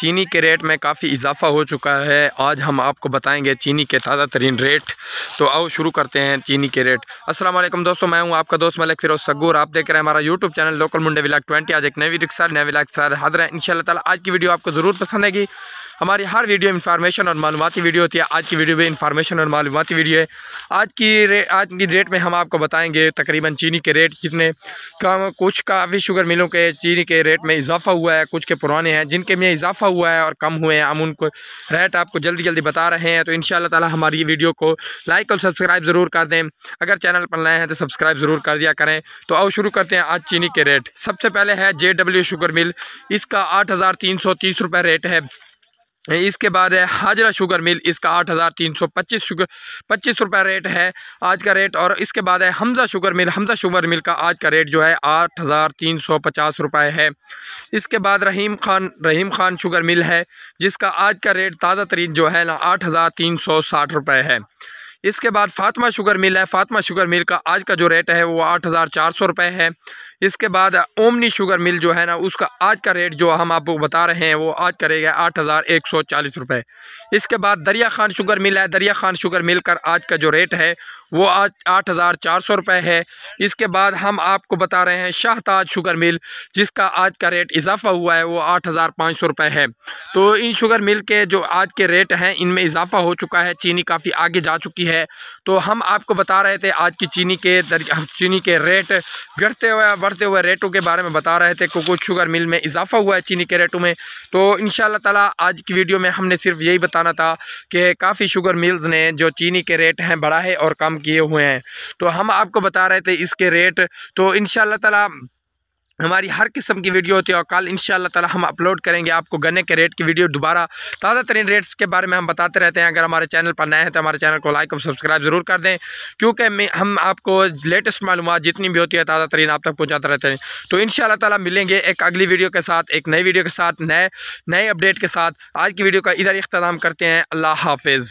चीनी के रेट में काफ़ी इजाफा हो चुका है आज हम आपको बताएंगे चीनी के ताज़ा तरीन रेट तो आओ शुरू करते हैं चीनी के रेट अस्सलाम वालेकुम दोस्तों मैं हूं आपका दोस्त मलिक फिरोज सगूर आप देख रहे हैं हमारा यूट्यूब चैनल लोकल मुंडे विलाग ट्वेंटी आज एक नई सर नए विलाग सर हादरा इन शाला आज की वीडियो आपको ज़रूर पसंद आएगी हमारी हर वीडियो इन्फॉर्मेशन और मालूमती वीडियो होती है आज की वीडियो भी इन्फॉर्मेशन और मालूमती वीडियो है आज की रे आज की डेट में हम आपको बताएंगे तकरीबन चीनी के रेट कितने कम कुछ काफ़ी शुगर मिलों के चीनी के रेट में इजाफा हुआ है कुछ के पुराने हैं जिनके में इजाफा हुआ है और कम हुए हैं हम उनको रेट आपको जल्दी जल्दी बता रहे हैं तो इन ताला हमारी वीडियो को लाइक और सब्सक्राइब ज़रूर कर दें अगर चैनल पर नए हैं तो सब्सक्राइब ज़रूर कर दिया करें तो अब शुरू करते हैं आज चीनी के रेट सबसे पहले है जे शुगर मिल इसका आठ हज़ार तीन सौ तीस रुपये रेट है इसके बाद है हाजरा शुगर मिल इसका आठ हज़ार तीन सौ पच्चीस शुगर पच्चीस रुपये रेट है आज का रेट और इसके बाद है Hamza sugar mill Hamza sugar mill का आज का रेट जो है आठ हज़ार तीन सौ पचास रुपये है इसके बाद रहीम खान रहीम खान शुगर मिल है जिसका आज का रेट ताज़ा तरीन जो है ना आठ हज़ार तीन सौ साठ रुपये है इसके बाद फातिमा शुगर मिल है फातिमा शुगर मिल का आज का जो रेट है वो आठ हज़ार चार सौ रुपये है इसके बाद ओमनी शुगर मिल जो है ना उसका आज का रेट जो हम आपको बता रहे हैं वो आज करेगा आठ हज़ार एक सौ चालीस रुपये इसके बाद दरिया खान शुगर मिल है दरिया खान शुगर मिल कर आज का जो रेट है वो आज आठ हज़ार चार सौ रुपये है इसके बाद हम आपको बता रहे हैं शाहताज शुगर मिल जिसका आज का रेट इजाफा हुआ है वो आठ हज़ार पाँच सौ रुपये है तो इन शुगर मिल के जो आज के रेट हैं इनमें इजाफा हो चुका है चीनी काफ़ी आगे जा चुकी है तो हम आपको बता रहे थे आज की चीनी के चीनी के रेट घटते हुए बढ़ते हुए रेटों के बारे में बता रहे थे कोको शुगर मिल में इजाफा हुआ है चीनी के रेटों में तो इन ताला आज की वीडियो में हमने सिर्फ यही बताना था कि काफ़ी शुगर मिल्स ने जो चीनी के रेट हैं बढ़ाए है और कम किए हुए हैं तो हम आपको बता रहे थे इसके रेट तो इन ताला हमारी हर किस्म की वीडियो होती है और कल इन ताला हम अपलोड करेंगे आपको गन्ने के रेट की वीडियो दोबारा ताज़ा तरीन रेट्स के बारे में हम बताते रहते हैं अगर हमारे चैनल पर नए हैं तो हमारे चैनल को लाइक और सब्सक्राइब ज़रूर कर दें क्योंकि हम आपको लेटेस्ट मालूम जितनी भी होती है ताज़ा तरीन आप तक पहुँचाते रहते हैं तो इन ताला मिलेंगे एक अगली वीडियो के साथ एक नई वीडियो के साथ नए नए अपडेट के साथ आज की वीडियो का इधर अख्ताम करते हैं अल्लाह हाफिज़